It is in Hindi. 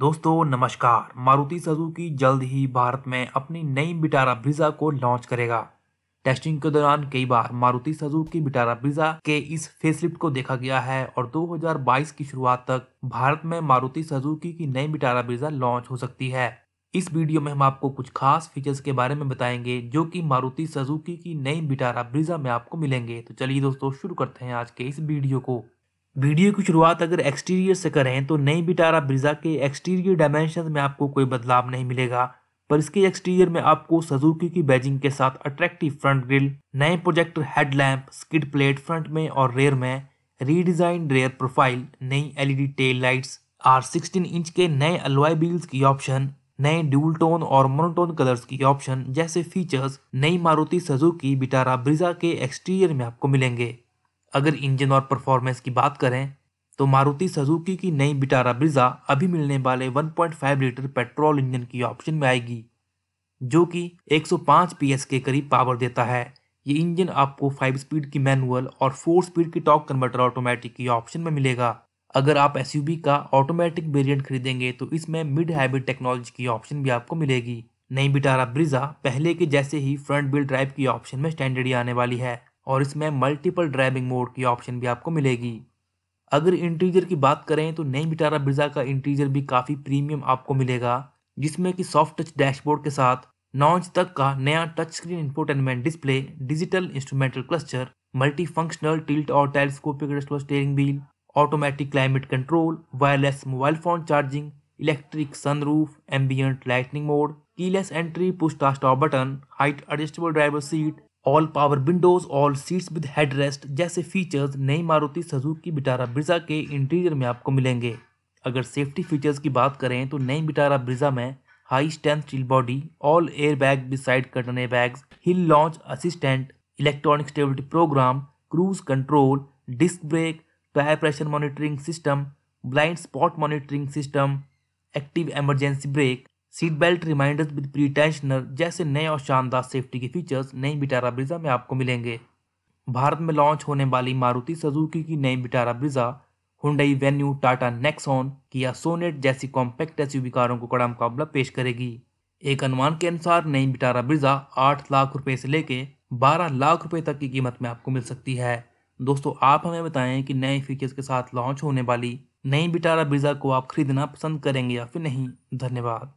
दोस्तों नमस्कार मारुति सजुकी जल्द ही भारत में अपनी नई बिटारा ब्रिजा को लॉन्च करेगा टेस्टिंग के दौरान कई बार मारुति सजुकी बिटारा ब्रिजा के इस फेसलिफ्ट को देखा गया है और 2022 की शुरुआत तक भारत में मारुति सजुकी की नई बिटारा ब्रिजा लॉन्च हो सकती है इस वीडियो में हम आपको कुछ खास फीचर्स के बारे में बताएंगे जो कि मारुति सजुकी की नई बिटारा ब्रिजा में आपको मिलेंगे तो चलिए दोस्तों शुरू करते हैं आज के इस वीडियो को वीडियो की शुरुआत अगर एक्सटीरियर से करें तो नई बिटारा ब्रिजा के एक्सटीरियर डायमेंशन में आपको कोई बदलाव नहीं मिलेगा पर इसके एक्सटीरियर में आपको सजुकी की बैजिंग के साथ अट्रैक्टिव फ्रंट ग्रिल नए projector headlamp skid plate front में और रेयर में रीडिजाइन रेयर प्रोफाइल नई LED tail lights R 16 inch के नए अलवाई बिल्स की ऑप्शन नए ड्यूल टोन और मोनोटोन कलर्स की ऑप्शन जैसे फीचर्स नई मारुति सजुकी बिटारा ब्रिजा के एक्सटीरियर में आपको मिलेंगे अगर इंजन और परफॉर्मेंस की बात करें तो मारुति सजुकी की नई बिटारा ब्रिजा अभी मिलने वाले 1.5 लीटर पेट्रोल इंजन की ऑप्शन में आएगी जो कि 105 पीएस के करीब पावर देता है ये इंजन आपको 5 स्पीड की मैनुअल और 4 स्पीड की टॉक कन्वर्टर ऑटोमेटिक की ऑप्शन में मिलेगा अगर आप एस का ऑटोमेटिक वेरियंट खरीदेंगे तो इसमें मिड हाइब्रिड टेक्नोलॉजी की ऑप्शन भी आपको मिलेगी नई बिटारा ब्रिजा पहले के जैसे ही फ्रंट व्हील ड्राइव की ऑप्शन में स्टैंडर्ड आने वाली है और इसमें मल्टीपल ड्राइविंग मोड की ऑप्शन भी आपको मिलेगी अगर इंटीरियर की बात करें तो नई मिटारा ब्रिजा का इंटीरियर भी काफ़ी प्रीमियम आपको मिलेगा जिसमें कि सॉफ्ट टच डैशबोर्ड के साथ लॉन्च तक का नया touch screen infotainment display digital instrumental cluster multi functional tilt और telescopic steering wheel automatic climate control wireless mobile phone charging electric sunroof ambient lightning mode keyless entry push stop button height adjustable driver seat all power windows all seats with headrest जैसे फीचर्स नई मारुति सजुकी बिटारा ब्रिजा के इंटीरियर में आपको मिलेंगे अगर सेफ्टी फीचर्स की बात करें तो नई बिटारा ब्रिजा में high strength steel body all air bag beside curtain bags hill launch assistant electronic stability program cruise control disc brake tyre pressure monitoring system blind spot monitoring system active emergency brake seat belt reminders with pre tensioner जैसे नए और शानदार सेफ्टी के फीचर्स नई बिटारा ब्रिजा में आपको मिलेंगे भारत में लॉन्च होने वाली मारुति सजुकी की नई Vitara Brezza Hyundai Venue Tata Nexon Kia Sonet जैसी कॉम्पैक्ट एसयूवी कारों को कड़ा मुकाबला पेश करेगी एक अनुमान के अनुसार नई बिटारा ब्रिजा आठ लाख रुपए से लेके बारह लाख रुपए तक की कीमत में आपको मिल सकती है दोस्तों आप हमें बताएं कि नए फीचर्स के साथ लॉन्च होने वाली नई बिटारा ब्रिजा को आप खरीदना पसंद करेंगे या फिर नहीं धन्यवाद